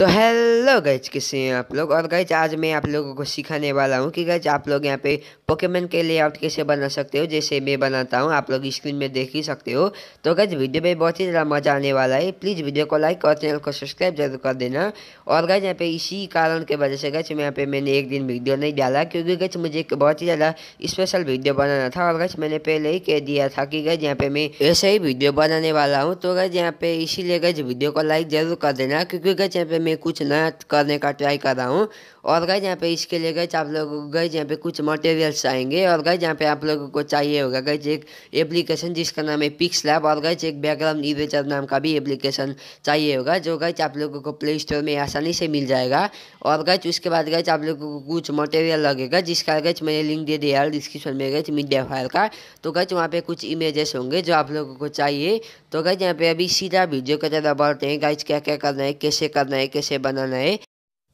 तो हेलो गैच किसी हैं आप लोग और गैच आज मैं आप लोगों को सिखाने वाला हूँ कि गैच आप लोग यहाँ पे पोकेमन के लेआउट कैसे बना सकते हो जैसे मैं बनाता हूँ आप लोग स्क्रीन में देख ही सकते हो तो गैच वीडियो में बहुत ही ज़्यादा मज़ा आने वाला है प्लीज़ वीडियो को लाइक और चैनल को सब्सक्राइब जरूर कर देना और गैच यहाँ पे इसी कारण के वजह से गैच मैं यहाँ पे मैंने एक दिन वीडियो नहीं डाला क्योंकि गैच मुझे एक बहुत ही ज़्यादा स्पेशल वीडियो बनाना था और गैच मैंने पहले ही कह दिया था कि गैच यहाँ पे मैं ऐसे ही वीडियो बनाने वाला हूँ तो गैच यहाँ पे इसीलिए गैच वीडियो को लाइक जरूर कर देना क्योंकि गैच यहाँ पे मैं कुछ नया करने का ट्राई कर रहा हूँ और गए यहाँ पे इसके लिए गए आप लोग गए यहाँ पे कुछ मटेरियल्स आएंगे और गए यहाँ पे आप लोगों को चाहिए होगा गए एक एप्लीकेशन जिसका नाम है पिक्स लैब और गए एक बैकग्राउंड इरेजर नाम का भी एप्लीकेशन चाहिए होगा जो गए आप लोगों को प्ले स्टोर में आसानी से मिल जाएगा और गए उसके बाद गए आप लोगों को कुछ मटेरियल लगेगा जिसका गए मैंने लिंक दे दिया डिस्क्रिप्शन में गए मीडिया फायर का तो गए वहाँ पे कुछ इमेजेस होंगे जो आप लोगों को चाहिए तो गए यहाँ पे अभी सीधा वीडियो का ज़्यादा बढ़ते हैं गाइज क्या क्या करना है कैसे करना है तरीके से बनाना है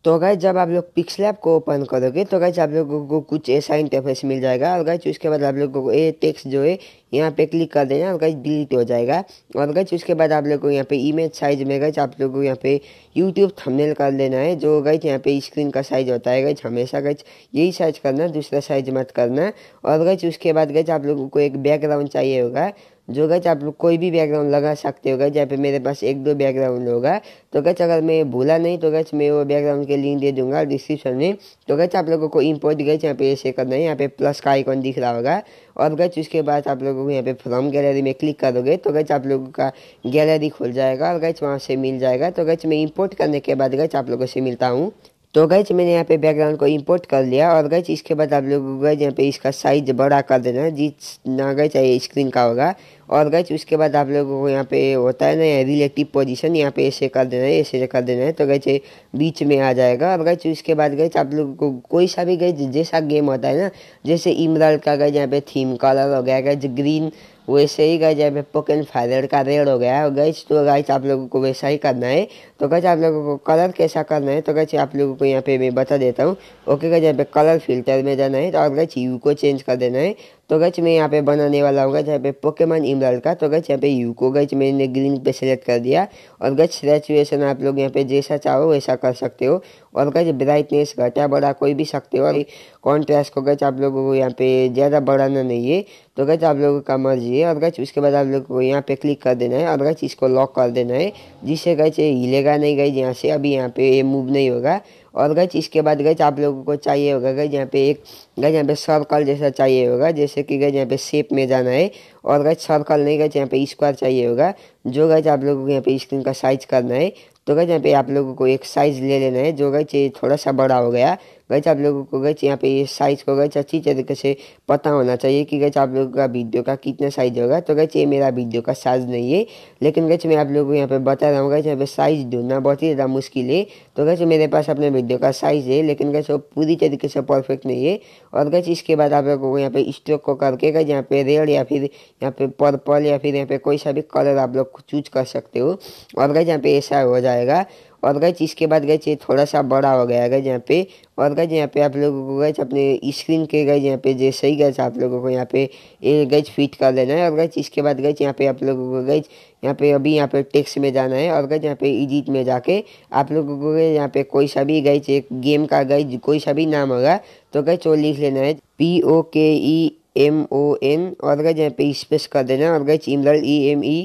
तो गाइज जब आप लोग पिक्सल ऐप को ओपन करोगे तो गाइज आप लोगों को कुछ ऐसा इंटरफेस मिल जाएगा और गाइज उसके बाद आप लोगों को ये टेक्स्ट जो है यहाँ पे क्लिक कर देना और गाइज डिलीट हो जाएगा और गाइज उसके बाद आप लोगों को यहाँ पे इमेज साइज में गाइज आप लोगों को यहाँ पे यूट्यूब थंबनेल कर लेना है जो गाइज यहाँ पे स्क्रीन का साइज होता है गाइज हमेशा गाइज यही साइज करना दूसरा साइज मत करना और गाइज उसके बाद गाइज आप लोगों को एक बैकग्राउंड चाहिए होगा जो गैच आप लोग कोई भी बैकग्राउंड लगा सकते हो गए जहाँ पे मेरे पास एक दो बैकग्राउंड होगा तो गैच अगर मैं भूला नहीं तो गैच मैं वो बैकग्राउंड के लिंक दे दूंगा डिस्क्रिप्शन में तो गैच आप लोगों को इम्पोर्ट गए यहाँ पे ऐसे करना है यहाँ पे प्लस का आइकॉन दिख रहा होगा और गैच उसके बाद आप लोगों को यहाँ पे फ्रॉम गैलरी में क्लिक करोगे तो गैच आप लोगों का गैलरी खुल जाएगा और गैच वहाँ से मिल जाएगा तो गैच मैं इम्पोर्ट करने के बाद गैच आप लोगों से मिलता हूँ तो गैच मैंने यहाँ पे बैकग्राउंड को इंपोर्ट कर लिया और गैच इसके बाद आप लोग गैच यहाँ पे इसका साइज बड़ा कर देना जितना चाहिए स्क्रीन का होगा और गैच उसके बाद आप लोगों को यहाँ पे होता है ना यहाँ रिलेटिव पोजीशन यहाँ पे ऐसे कर देना है ऐसे कर देना है तो गैच बीच में आ जाएगा और गैच उसके बाद गए आप लोगों को कोई सा भी गैच जैसा गेम होता है ना जैसे इमराल का गए यहाँ पे थीम कलर हो गया गैच ग्रीन वैसे ही गाइज यहाँ पे पोकेन फाइनल का रेड हो गया है गैस तो गाइज आप लोगों को वैसा ही करना है तो गैस आप लोगों को कलर कैसा करना है तो गैस आप लोगों को यहाँ पे मैं बता देता हूँ ओके गैस यहाँ पे कलर फिल्टर में जाना है तो आप गैस यू को चेंज कर देना है तो गच मैं यहाँ पे बनाने वाला हूँ गच यहाँ पे पोकेमन इमराल का तो गच यहाँ पे यू को गच मैंने ग्रीन पे सेलेक्ट कर दिया और गच रेचुएशन आप लोग यहाँ पे जैसा चाहो वैसा कर सकते हो और गच ब्राइटनेस घटा बड़ा कोई भी सकते हो और कॉन्ट्रास्ट को गच आप लोगों को यहाँ पे ज़्यादा बढ़ाना नहीं है तो गच आप लोगों का मर्जी है और गच उसके बाद आप लोग को यहाँ पे क्लिक कर देना है और गच इसको लॉक कर देना है जिससे गच हिलेगा नहीं गई यहाँ से अभी यहाँ पे मूव नहीं होगा और गज इसके बाद गज आप लोगों को चाहिए होगा गज यहाँ पे एक गज यहाँ पे सर्कल जैसा चाहिए होगा जैसे कि गज यहाँ पे शेप में जाना है और गज सर्कल नहीं गज यहाँ पे स्क्वायर चाहिए होगा जो गज आप लोगों को यहाँ पे स्क्रीन का साइज करना है तो गज यहाँ पे आप लोगों को एक साइज ले लेना है जो गज थोड़ा सा बड़ा हो गया गैच आप लोगों को गैच यहाँ पे ये साइज़ को गैच अच्छी तरीके से पता होना चाहिए कि गैच आप लोगों का वीडियो का कितना साइज़ होगा तो गैच ये मेरा वीडियो का साइज़ नहीं है लेकिन गैच मैं आप लोगों को यहाँ पे बता रहा हूँ गैच यहाँ पे साइज़ ढूंढना बहुत ही ज़्यादा मुश्किल है तो गैच मेरे पास अपने वीडियो का साइज़ है लेकिन गैच वो पूरी तरीके से परफेक्ट नहीं है और गैच इसके बाद आप लोगों को यहाँ पे स्ट्रोक को करके गैच यहाँ पे रेड या फिर यहाँ पे पर्पल या फिर यहाँ पे कोई सा भी कलर आप लोग चूज कर सकते हो और गैच यहाँ पे ऐसा हो जाएगा और गैच इसके बाद गैच ये थोड़ा सा बड़ा हो गया गैच यहाँ पे और गैच यहाँ पे आप लोगों को गए अपने स्क्रीन के गैच यहाँ पे जैसे ही गैच आप लोगों को यहाँ पे ये फिट कर लेना है और गैच इसके बाद गैच यहाँ पे आप लोगों को गैच यहाँ पे अभी यहाँ पे टेक्स में जाना है और गैच यहाँ पे इजिट में जाके आप लोगों को यहाँ पे कोई सा भी गैच एक गेम का गैच कोई सा भी नाम होगा तो गैच वो लिख लेना है पी ओ के ई एम ओ एन और गैच यहाँ पे स्पेस कर देना और Gacha Emerald E M E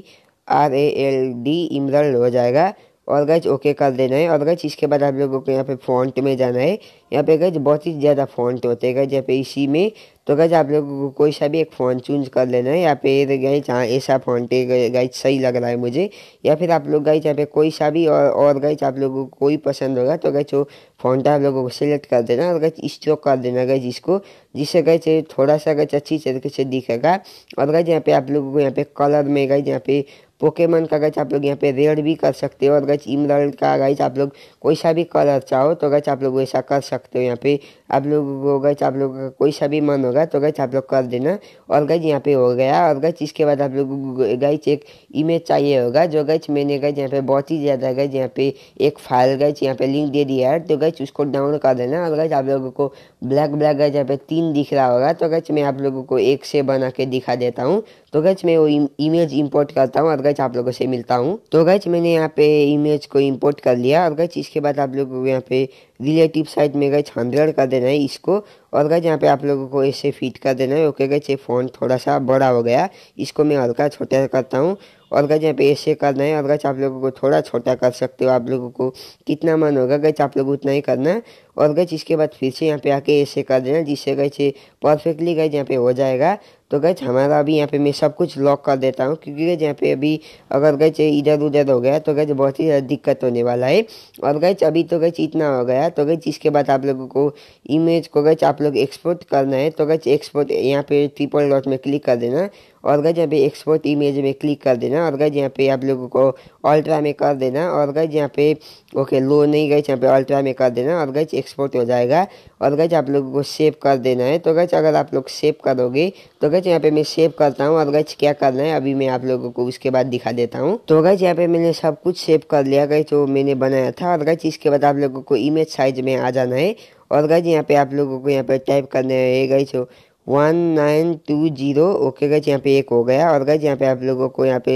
R A L D Emerald हो जाएगा और गज ओके कर देना है और गज इसके बाद आप लोगों को यहाँ पे फॉन्ट में जाना है यहाँ पे गज बहुत ही ज़्यादा फॉन्ट होते हैं गज यहाँ पे इसी में तो गज आप लोगों को कोई सा भी एक फॉन्ट चूज कर लेना है या फिर गए हाँ ऐसा फॉन्ट है गज सही लग रहा है मुझे या फिर आप लोग गए यहाँ पे कोई सा भी और और गज आप लोगों को कोई पसंद होगा तो गए वो फॉन्ट आप लोगों को सिलेक्ट कर देना और गज स्ट्रोक कर देना गज इसको जिससे गज थोड़ा सा गज अच्छी तरीके से दिखेगा और गज यहाँ पे आप लोगों को यहाँ पे कलर में गए यहाँ पे पोकेमन का गच आप लोग यहाँ पे रेड भी कर सकते हो और गच इमरल का गच आप लोग कोई सा भी कलर चाहो तो गच आप लोग वैसा कर सकते हो यहाँ पे आप लोग को गए तो आप लोग का कोई सा भी मन होगा तो गए आप लोग कर देना और गए यहाँ पे हो गया और गए इसके बाद आप लोग गए एक इमेज चाहिए होगा जो गए मैंने गए यहाँ पे बहुत ही ज़्यादा गए यहाँ पे एक फाइल गए यहाँ पे लिंक दे दिया है तो गए उसको डाउनलोड कर देना और गए आप लोगों को ब्लैक ब्लैक गए यहाँ पे तीन दिख रहा होगा तो गए मैं आप लोगों को एक से बना के दिखा देता हूँ तो गए मैं वो इमेज इम्पोर्ट करता हूँ और गए आप लोगों से मिलता हूँ तो गए मैंने यहाँ पे इमेज को इम्पोर्ट कर लिया और गए इसके बाद आप लोग यहाँ पे रिलेटिव साइड में गए हंड्रेड कर देना है इसको और गए यहाँ पे आप लोगों को ऐसे फिट कर देना है ओके गए फोन थोड़ा सा बड़ा हो गया इसको मैं हल्का छोटा करता हूँ और गए यहाँ पे ऐसे करना है और गए आप लोगों को थोड़ा छोटा कर सकते हो आप लोगों को कितना मन होगा गए आप लोग उतना ही करना और गई इसके बाद फिर से यहाँ पे आके ऐसे कर देना जिससे गई परफेक्टली गई यहाँ पे हो जाएगा तो गई हमारा अभी यहाँ पे मैं सब कुछ लॉक कर देता हूँ क्योंकि गई यहाँ पे अभी अगर गई इधर उधर हो गया तो गई बहुत ही ज़्यादा दिक्कत होने वाला है और गई अभी तो गई इतना हो गया तो गई इसके बाद आप लोगों को इमेज को गई आप लोग एक्सपोर्ट करना है तो गई एक्सपोर्ट यहाँ पे ट्रिपल डॉट में क्लिक कर देना और गई यहाँ पे एक्सपोर्ट इमेज में क्लिक कर देना और गई यहाँ पे आप लोगों को अल्ट्रा में कर देना और गए यहाँ पे ओके लो नहीं गई यहाँ पे अल्ट्रा में कर देना और गए एक्सपोर्ट हो जाएगा और गैच आप लोगों को सेव कर देना है तो गैच अगर आप लोग सेव करोगे तो गैच यहाँ पे मैं सेव करता हूँ और गैच क्या करना है अभी मैं आप लोगों को उसके बाद दिखा देता हूँ तो गैच यहाँ पे मैंने सब कुछ सेव कर लिया गए जो मैंने बनाया था और गैच इसके बाद आप लोगों को इमेज साइज में आ जाना है और गैच यहाँ पे आप लोगों को यहाँ पे टाइप करना है जो one nine two zero okay guys यहाँ पे एक हो गया और गज यहाँ पे आप लोगों को यहाँ पे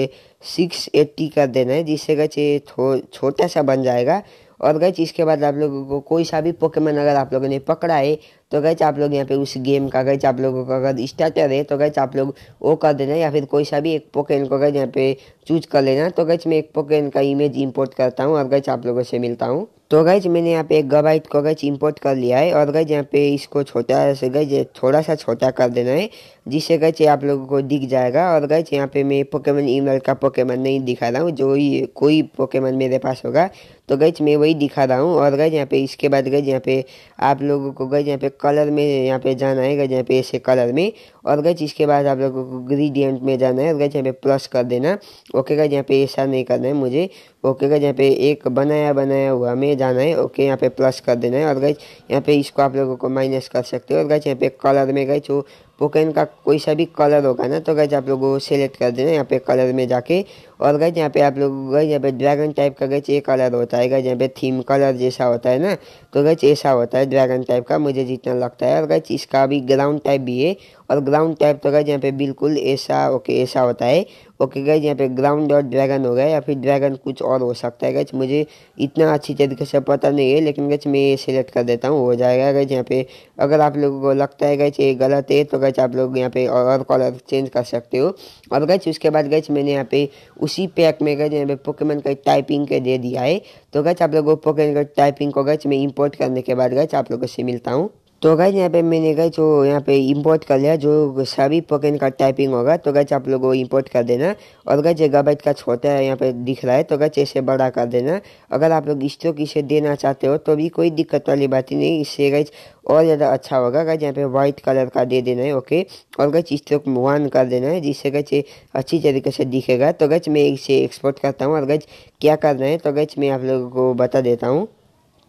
सिक्स एट्टी कर देना है जिससे गज ये छोटा सा बन जाएगा और गई इसके बाद आप लोगों को कोई सा भी पोकेमन अगर आप लोगों ने पकड़ा है तो गैच आप लोग यहाँ पे उस गेम का गैच आप लोगों का अगर स्टार्टर है तो गैच आप लोग वो कर देना या फिर कोई सा भी एक पोकेन को गैच यहाँ पे चूज कर लेना तो गैच मैं एक पोकेन का इमेज इंपोर्ट करता हूँ और गैच आप लोगों से मिलता हूँ तो गैज मैंने यहाँ पे एक गवाइट को गैच इम्पोर्ट कर लिया है और गैच यहाँ पे इसको छोटा से गैच थोड़ा सा छोटा कर देना है जिससे गैच आप लोगों को दिख जाएगा और गैच यहाँ पे मैं पोकेमन ईमेल का पोकेमन नहीं दिखा रहा हूँ जो कोई पोकेमन मेरे पास होगा तो गैच मैं वही दिखा रहा हूँ और गैच यहाँ पे इसके बाद गैज यहाँ पे आप लोगों को गए यहाँ पे कलर में यहाँ पे जाना आएगा जहाँ पे ऐसे कलर में और गैज इसके बाद आप लोगों को ग्रीडियंट में जाना है और गई यहाँ पे प्लस कर देना ओके का यहाँ पे ऐसा नहीं करना है मुझे ओके का यहाँ पे एक बनाया बनाया हुआ में जाना है ओके यहाँ पे प्लस कर देना है और गई यहाँ पे इसको आप लोगों को माइनस कर सकते हो और गैज यहाँ पे कलर में गई वो पोकेन का कोई सा भी कलर होगा ना तो गए आप लोगों को सेलेक्ट कर देना यहाँ पे कलर में जाके और गए यहाँ पे आप लोगों को यहाँ पे ड्रैगन टाइप का गए ये कलर होता है गए यहाँ पे थीम कलर जैसा होता है ना तो गए ऐसा होता है ड्रैगन टाइप का मुझे जितना लगता है और गए इसका भी ग्राउंड टाइप भी है और ग्राउंड टाइप तो गाइज यहाँ पे बिल्कुल ऐसा ओके ऐसा होता है ओके गाइज यहाँ पे ग्राउंड और ड्रैगन हो गया या फिर ड्रैगन कुछ और हो सकता है गज मुझे इतना अच्छी तरीके से पता नहीं है लेकिन गज मैं ये सिलेक्ट कर देता हूँ हो जाएगा गई यहाँ पे अगर आप लोगों को लगता है गज ये गलत है तो गज आप लोग यहाँ पे और कलर चेंज कर सकते हो और गज उसके बाद गज मैंने यहाँ पे उसी पैक में गज यहाँ पे पोकेमन का टाइपिंग के दे दिया है तो गज आप लोगों को पोकेमन का टाइपिंग को गज मैं इम्पोर्ट करने के बाद गज आप लोगों से मिलता हूँ तो गैज यहाँ पे मैंने गई जो यहाँ पे इंपोर्ट कर लिया जो सभी पोकेन का टाइपिंग होगा तो गैज आप लोगों को इंपोर्ट कर देना और गैज गबाइट का छोटा है यहाँ पे दिख रहा है तो गैज इसे बड़ा कर देना अगर आप लोग स्ट्रोक इसे देना चाहते हो तो भी कोई दिक्कत वाली बात ही नहीं इससे गाइज और ज़्यादा अच्छा होगा गाइज यहाँ पे वाइट कलर का दे देना है ओके और गैज स्ट्रोक वन कर देना है जिससे गाइज अच्छी तरीके से दिखेगा तो गाइज मैं इसे एक्सपोर्ट करता हूँ और गाइज क्या करना है तो गाइज मैं आप लोगों को बता देता हूँ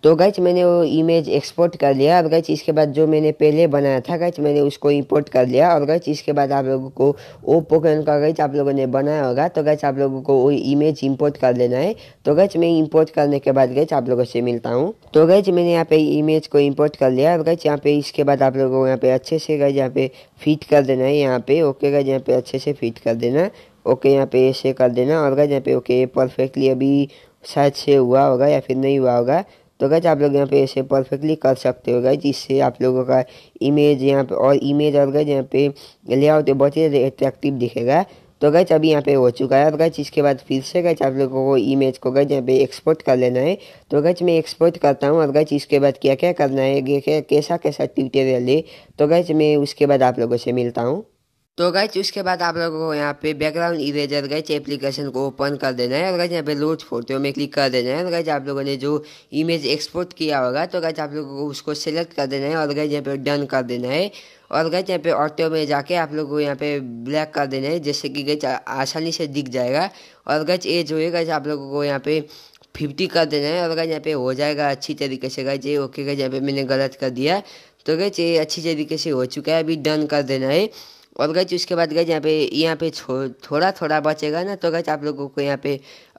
तो गैच मैंने वो इमेज एक्सपोर्ट कर लिया और गैच इसके बाद जो मैंने पहले बनाया था गैच मैंने उसको इंपोर्ट कर लिया और गैच इसके बाद आप लोगों को वो पोकन का गैच आप लोगों ने बनाया होगा तो गैच आप लोगों को वो इमेज इंपोर्ट कर लेना है तो गैच मैं इंपोर्ट करने के बाद गैच आप लोगों से मिलता हूँ तो गैच मैंने यहाँ पे इमेज को इम्पोर्ट कर लिया और गैच यहाँ पे इसके बाद आप लोगों को यहाँ पे अच्छे से गैच यहाँ पे फिट कर देना है यहाँ पे ओके गैच यहाँ पे अच्छे से फिट कर देना ओके यहाँ पे ऐसे कर देना और गैच यहाँ पे ओके परफेक्टली अभी शायद से हुआ होगा या फिर नहीं हुआ होगा तो गैज आप लोग यहाँ पे इसे परफेक्टली कर सकते हो गैज इससे आप लोगों का इमेज यहाँ पे और इमेज और गैज यहाँ पे लेआउट बहुत ही अट्रैक्टिव दिखेगा तो गैज अभी यहाँ पे हो चुका है और गैज इसके बाद फिर से गैज आप लोगों को इमेज को गैज यहाँ पे एक्सपोर्ट कर लेना है तो गैज मैं एक्सपोर्ट करता हूँ और गैज इसके बाद क्या क्या करना है कैसा कैसा ट्यूटोरियल है तो गैज मैं उसके बाद आप लोगों से मिलता हूँ तो गैच उसके बाद आप लोगों को यहाँ पे बैकग्राउंड इरेजर गैच एप्लीकेशन को ओपन तो कर देना है और गैच यहाँ पे लोड फोटो में क्लिक कर देना है और गैच आप लोगों ने जो इमेज एक्सपोर्ट किया होगा तो गैच आप लोगों को उसको सेलेक्ट कर देना है और गैच यहाँ पे डन कर देना है और गैच यहाँ पे ऑटो में जाके आप लोग को यहाँ पे ब्लैक कर देना है जैसे कि गैच आसानी से दिख जाएगा और गैच ये जो है गैच आप लोगों को यहाँ पे फिफ्टी कर देना है और गैच यहाँ पे हो जाएगा अच्छी तरीके से गैच ये ओके गैच यहाँ पे मैंने गलत कर दिया तो गैच ये अच्छी तरीके से हो चुका है अभी डन कर देना है और गई उसके बाद गई यहाँ पे यहाँ पे थोड़ा थोड़ा बचेगा ना तो गई आप लोगों को यहाँ पे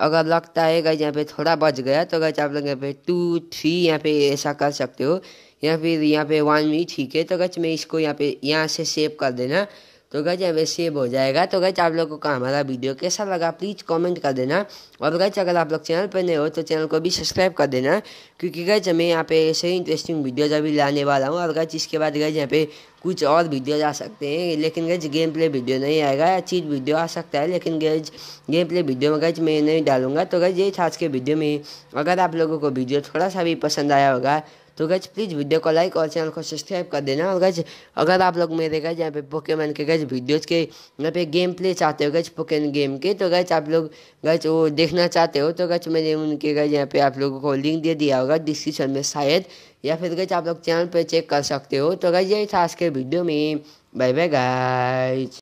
अगर लगता है गई यहाँ पे थोड़ा बच गया तो गई आप लोग यहाँ पे टू थ्री यहाँ पे ऐसा कर सकते हो या फिर यहाँ पे वन भी ठीक है तो गई मैं इसको यहाँ पे यहाँ से सेव कर देना तो गज अब सेव हो जाएगा तो गज आप लोगों का हमारा वीडियो कैसा लगा प्लीज़ कमेंट कर देना और गज अगर आप लोग चैनल पर नहीं हो तो चैनल को भी सब्सक्राइब कर देना क्योंकि गज मैं यहाँ पे ऐसे ही इंटरेस्टिंग वीडियोज अभी लाने वाला हूँ और गज इसके बाद गज यहाँ पे कुछ और वीडियोज आ सकते हैं लेकिन गज गेम प्ले वीडियो नहीं आएगा चीज वीडियो आ सकता है लेकिन गज गेम प्ले वीडियो में गज मैं नहीं डालूंगा तो गज ये था आज के वीडियो में अगर आप लोगों को वीडियो थोड़ा सा भी पसंद आया होगा तो गज प्लीज़ वीडियो को लाइक और चैनल को सब्सक्राइब कर देना और गज अगर आप लोग मेरे गज यहाँ पे पोकेमैन के गज वीडियोज के यहाँ पे गेम प्ले चाहते हो गज पोकेन गेम के तो गज आप लोग गज वो देखना चाहते हो तो गज मैंने उनके गज यहाँ पे आप लोगों को लिंक दे दिया होगा डिस्क्रिप्शन में शायद या फिर गज आप लोग चैनल पर चेक कर सकते हो तो गज यही था आज के वीडियो में बाय बाय गाइज